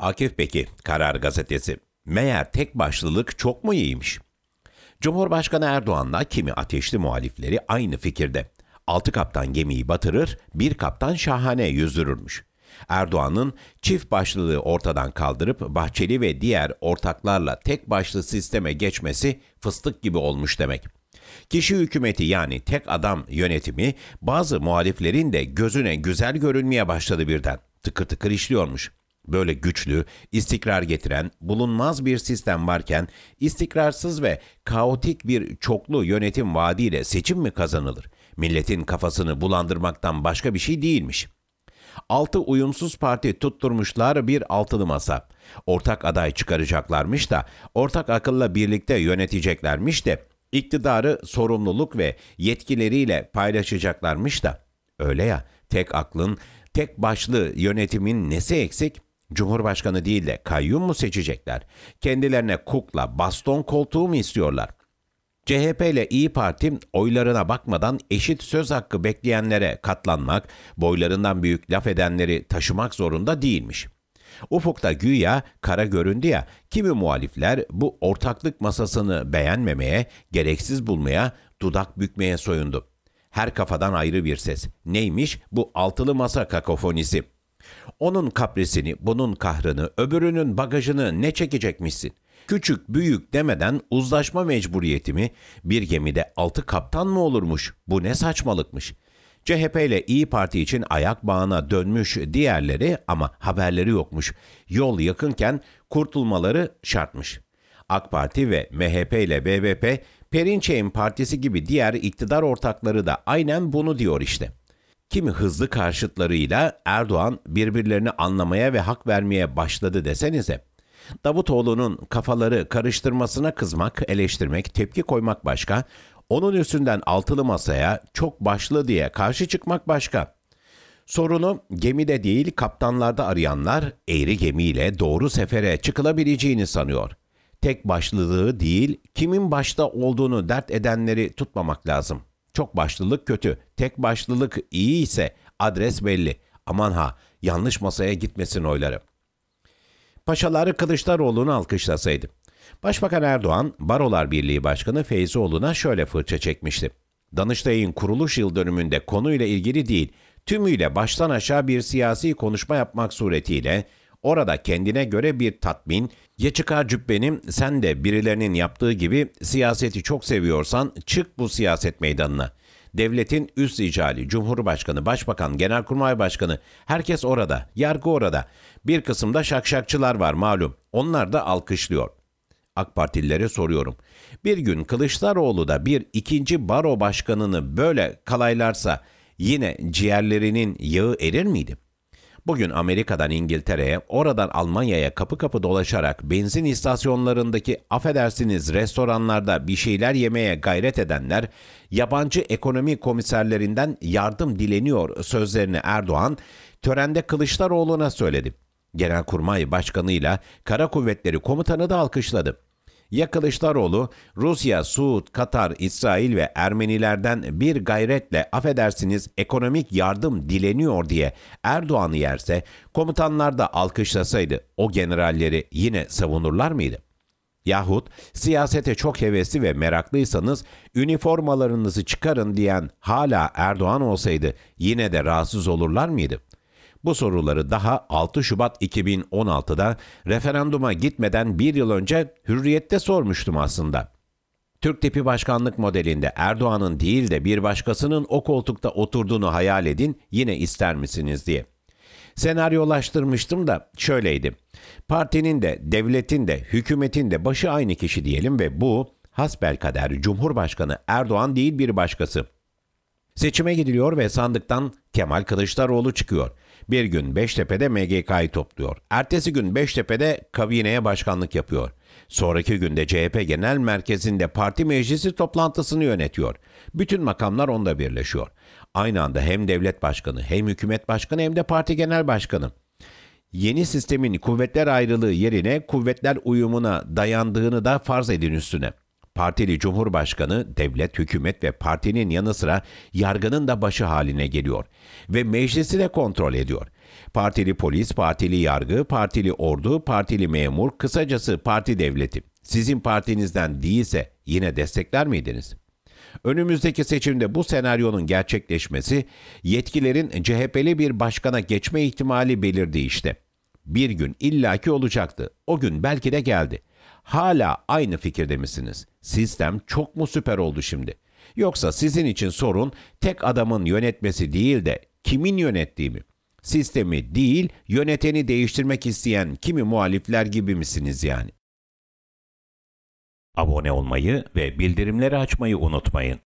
Akif Peki, Karar Gazetesi. Meğer tek başlılık çok mu iyiymiş? Cumhurbaşkanı Erdoğan'la kimi ateşli muhalifleri aynı fikirde. Altı kaptan gemiyi batırır, bir kaptan şahane yüzdürürmüş. Erdoğan'ın çift başlılığı ortadan kaldırıp Bahçeli ve diğer ortaklarla tek başlı sisteme geçmesi fıstık gibi olmuş demek. Kişi hükümeti yani tek adam yönetimi bazı muhaliflerin de gözüne güzel görünmeye başladı birden. Tıkır tıkır işliyormuş böyle güçlü, istikrar getiren, bulunmaz bir sistem varken istikrarsız ve kaotik bir çoklu yönetim vaadiyle seçim mi kazanılır? Milletin kafasını bulandırmaktan başka bir şey değilmiş. Altı uyumsuz parti tutturmuşlar bir altılı masa. Ortak aday çıkaracaklarmış da, ortak akılla birlikte yöneteceklermiş de, iktidarı sorumluluk ve yetkileriyle paylaşacaklarmış da. Öyle ya, tek aklın, tek başlı yönetimin nesi eksik? Cumhurbaşkanı değil de kayyum mu seçecekler? Kendilerine kukla, baston koltuğu mu istiyorlar? CHP ile İyi Parti oylarına bakmadan eşit söz hakkı bekleyenlere katlanmak, boylarından büyük laf edenleri taşımak zorunda değilmiş. Ufukta güya kara göründü ya, kimi muhalifler bu ortaklık masasını beğenmemeye, gereksiz bulmaya, dudak bükmeye soyundu. Her kafadan ayrı bir ses. Neymiş bu altılı masa kakofonisi?'' Onun kaprisini, bunun kahrını, öbürünün bagajını ne çekecekmişsin? Küçük büyük demeden uzlaşma mecburiyetimi bir gemide altı kaptan mı olurmuş? Bu ne saçmalıkmış. CHP ile İyi Parti için ayak bağına dönmüş diğerleri ama haberleri yokmuş. Yol yakınken kurtulmaları şartmış. AK Parti ve MHP ile BBP Perinçey'in partisi gibi diğer iktidar ortakları da aynen bunu diyor işte kimi hızlı karşıtlarıyla Erdoğan birbirlerini anlamaya ve hak vermeye başladı desenize. Davutoğlu'nun kafaları karıştırmasına kızmak, eleştirmek, tepki koymak başka, onun üstünden altılı masaya çok başlı diye karşı çıkmak başka. Sorunu gemide değil kaptanlarda arayanlar eğri gemiyle doğru sefere çıkılabileceğini sanıyor. Tek başlılığı değil kimin başta olduğunu dert edenleri tutmamak lazım. Çok başlılık kötü, tek başlılık iyi ise adres belli. Aman ha, yanlış masaya gitmesin oyları. Paşaları Kılıçdaroğlu'nu alkışlasaydı. Başbakan Erdoğan, Barolar Birliği Başkanı Feyzioğlu'na şöyle fırça çekmişti. Danıştay'ın kuruluş yıl dönümünde konuyla ilgili değil, tümüyle baştan aşağı bir siyasi konuşma yapmak suretiyle Orada kendine göre bir tatmin, ya çıkar cübbenim sen de birilerinin yaptığı gibi siyaseti çok seviyorsan çık bu siyaset meydanına. Devletin üst icali, Cumhurbaşkanı, Başbakan, Genelkurmay Başkanı, herkes orada, yargı orada. Bir kısımda şakşakçılar var malum, onlar da alkışlıyor. AK Partililere soruyorum. Bir gün Kılıçdaroğlu da bir ikinci baro başkanını böyle kalaylarsa yine ciğerlerinin yağı erir miydi?'' Bugün Amerika'dan İngiltere'ye, oradan Almanya'ya kapı kapı dolaşarak benzin istasyonlarındaki affedersiniz restoranlarda bir şeyler yemeye gayret edenler yabancı ekonomi komiserlerinden yardım dileniyor sözlerini Erdoğan törende Kılıçdaroğlu'na söyledi. Genelkurmay Başkanı ile Kara Kuvvetleri Komutanı da alkışladı. Ya Kılıçdaroğlu, Rusya, Suud, Katar, İsrail ve Ermenilerden bir gayretle affedersiniz ekonomik yardım dileniyor diye Erdoğan'ı yerse, komutanlar da alkışlasaydı o generalleri yine savunurlar mıydı? Yahut siyasete çok hevesli ve meraklıysanız üniformalarınızı çıkarın diyen hala Erdoğan olsaydı yine de rahatsız olurlar mıydı?'' Bu soruları daha 6 Şubat 2016'da referanduma gitmeden bir yıl önce hürriyette sormuştum aslında. Türk tipi başkanlık modelinde Erdoğan'ın değil de bir başkasının o koltukta oturduğunu hayal edin yine ister misiniz diye. Senaryolaştırmıştım da şöyleydi. Partinin de, devletin de, hükümetin de başı aynı kişi diyelim ve bu hasbelkader Cumhurbaşkanı Erdoğan değil bir başkası. Seçime gidiliyor ve sandıktan Kemal Kılıçdaroğlu çıkıyor. Bir gün Beştepe'de MGK'yı topluyor. Ertesi gün Beştepe'de kabineye başkanlık yapıyor. Sonraki günde CHP Genel Merkezi'nde parti meclisi toplantısını yönetiyor. Bütün makamlar onda birleşiyor. Aynı anda hem devlet başkanı, hem hükümet başkanı hem de parti genel başkanı. Yeni sistemin kuvvetler ayrılığı yerine kuvvetler uyumuna dayandığını da farz edin üstüne.'' partili cumhurbaşkanı devlet, hükümet ve partinin yanı sıra yargının da başı haline geliyor ve meclisi de kontrol ediyor. Partili polis, partili yargı, partili ordu, partili memur, kısacası parti devleti. Sizin partinizden değilse yine destekler miydiniz? Önümüzdeki seçimde bu senaryonun gerçekleşmesi yetkilerin CHP'li bir başkana geçme ihtimali belirdi işte. Bir gün illaki olacaktı. O gün belki de geldi. Hala aynı fikirde misiniz? Sistem çok mu süper oldu şimdi? Yoksa sizin için sorun tek adamın yönetmesi değil de kimin yönettiği mi? Sistemi değil, yöneteni değiştirmek isteyen kimi muhalifler gibi misiniz yani? Abone olmayı ve bildirimleri açmayı unutmayın.